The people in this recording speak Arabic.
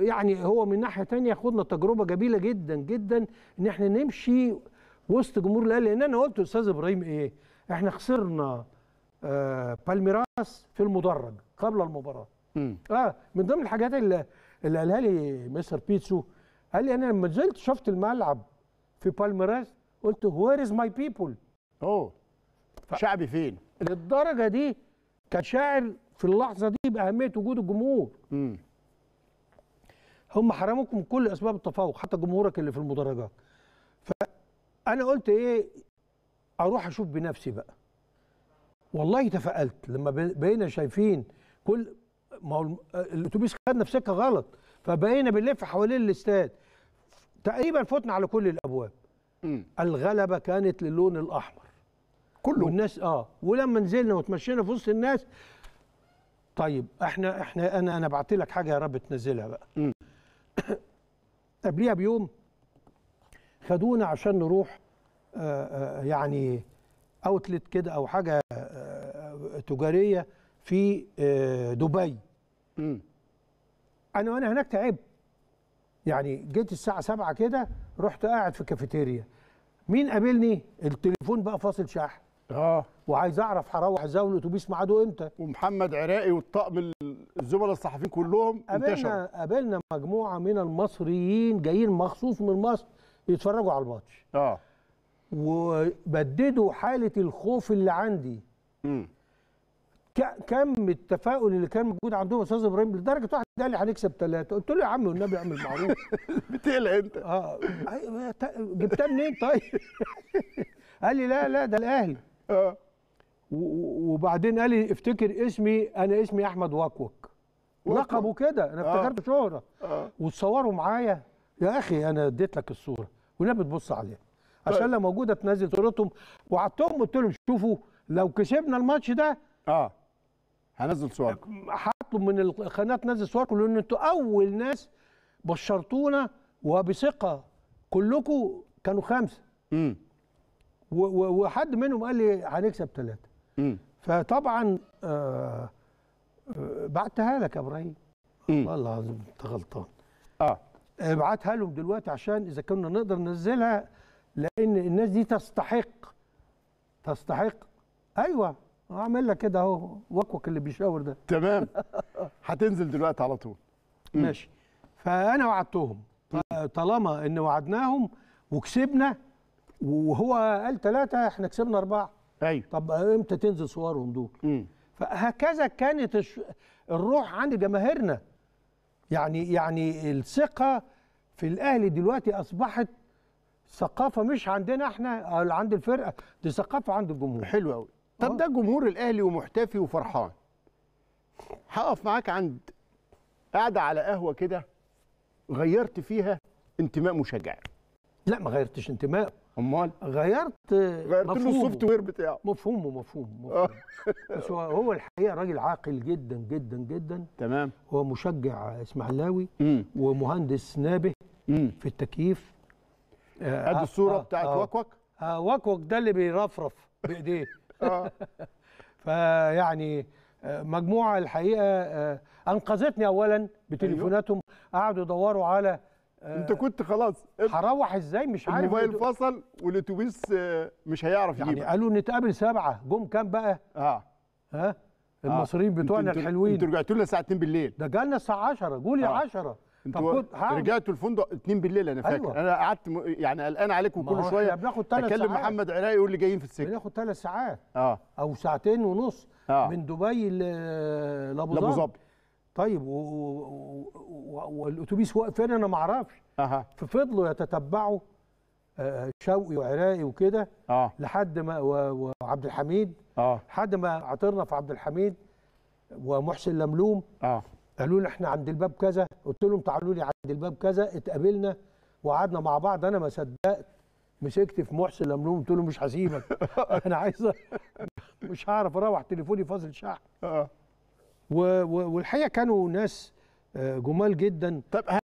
يعني هو من ناحيه تانية خدنا تجربه جميله جدا جدا ان احنا نمشي وسط جمهور الاهلي لان انا قلت استاذ ابراهيم ايه احنا خسرنا آه بالميراس في المدرج قبل المباراه م. اه من ضمن الحاجات اللي, اللي قالها لي مستر بيتسو قال لي انا لما نزلت شفت الملعب في بالميراس قلت وير از ماي بيبول؟ اوه شعبي فين للدرجه دي كان شاعر في اللحظه دي باهميه وجود الجمهور م. هم حرموكم كل اسباب التفوق حتى جمهورك اللي في المدرجات فانا قلت ايه اروح اشوف بنفسي بقى والله تفائلت لما بقينا شايفين كل ما هو الاتوبيس خدنا في سكه غلط فبقينا بنلف حوالين الاستاد تقريبا فتنا على كل الابواب م. الغلبه كانت للون الاحمر كله والناس اه ولما نزلنا وتمشينا في وسط الناس طيب احنا احنا انا انا بعت لك حاجه يا رب تنزلها بقى م. قبليها بيوم خدونا عشان نروح آه، آه، يعني اوتلت كده او حاجه آه، تجاريه في دبي انا وانا هناك تعبت يعني جيت الساعه سبعة كده رحت قاعد في كافيتيريا مين قابلني التليفون بقى فاصل شحن اه وعايز اعرف هروح ازاي الاتوبيس ميعاده امتى ومحمد عراقي والطقم الزملاء الصحفيين كلهم انتشروا قابلنا قابلنا مجموعه من المصريين جايين مخصوص من مصر يتفرجوا على الماتش اه وبددوا حاله الخوف اللي عندي امم كم التفاؤل اللي كان موجود عندهم استاذ ابراهيم لدرجه واحد قال لي هنكسب ثلاثه قلت له يا عم والنبي اعمل معروف بتقلق انت اه جبتها منين طيب قال لي لا لا ده الاهلي آه. وبعدين قال لي افتكر اسمي انا اسمي احمد وكوك لقبه كده انا آه. افتكرت آه. شهره آه. وتصوروا معايا يا اخي انا اديت لك الصوره والناس بتبص عليها عشان طيب. لما موجوده تنزل صورتهم وقعدتهم قلت لهم شوفوا لو كسبنا الماتش ده اه هنزل صوركم هطلب من القناه تنزل صوركم لان انتوا اول ناس بشرتونا وبثقه كلكم كانوا خمسه امم وحد منهم قال لي هنكسب ثلاثه فطبعا آه، آه، بعتها لك يا ابراهيم والله العظيم انت غلطان اه ابعتها لهم دلوقتي عشان اذا كنا نقدر ننزلها لان الناس دي تستحق تستحق ايوه اعمل لك كده اهو وكوك اللي بيشاور ده تمام هتنزل دلوقتي على طول ماشي فانا وعدتهم طالما ان وعدناهم وكسبنا وهو قال ثلاثه احنا كسبنا اربعه ايوه طب امتى تنزل صورهم دول؟ مم. فهكذا كانت الروح عند جماهيرنا يعني يعني الثقه في الاهلي دلوقتي اصبحت ثقافه مش عندنا احنا عند الفرقه دي ثقافه عند الجمهور حلو قوي طب آه. ده جمهور الاهلي ومحتفي وفرحان هقف معاك عند قاعده على قهوه كده غيرت فيها انتماء مشجعك لا ما غيرتش انتماء امال غيرت غيرت له السوفت وير بتاعه مفهومه مفهوم آه. مفهوم بس هو هو الحقيقه راجل عاقل جدا جدا جدا تمام هو مشجع اسماعيلاوي ومهندس نابه مم. في التكييف ادي آه، آه، الصوره آه بتاعت آه وكوك آه وكوك ده اللي بيرفرف بايديه آه. فيعني مجموعه الحقيقه انقذتني اولا بتليفوناتهم أيوه. قعدوا يدوروا على انت آه، كنت خلاص هروح ازاي مش عارف الموبايل فصل والاتوبيس آه، مش هيعرف يعني يجيبك يعني قالوا نتقابل سبعه جم كام بقى؟ اه ها المصريين آه. بتوعنا الحلوين انتوا رجعتوا لنا الساعه 2 بالليل ده جالنا الساعه 10 قولي 10 انتوا رجعتوا الفندق 2 بالليل انا فاكر أيوة. انا قعدت م... يعني قلقان عليكم كل شويه بناخد ثلاث ساعات. محمد عراقي يقول لي جايين في السكه بناخد ثلاث ساعات اه او ساعتين ونص آه. من دبي لابو ظبي طيب والاتوبيس واقف فين انا ما اعرفش ففضلوا يتتبعوا آه، شوقي وعراقي وكده آه. لحد ما وعبد الحميد آه. لحد ما عطرنا في عبد الحميد ومحسن لملوم آه. قالوا لي احنا عند الباب كذا قلت لهم تعالوا لي عند الباب كذا اتقابلنا وقعدنا مع بعض انا ما صدقت مسكت في محسن لملوم قلت له مش هسيبك انا عايز مش هعرف اروح تليفوني فاصل شحن أه. والحقيقه كانوا ناس آه، جمال جدا طب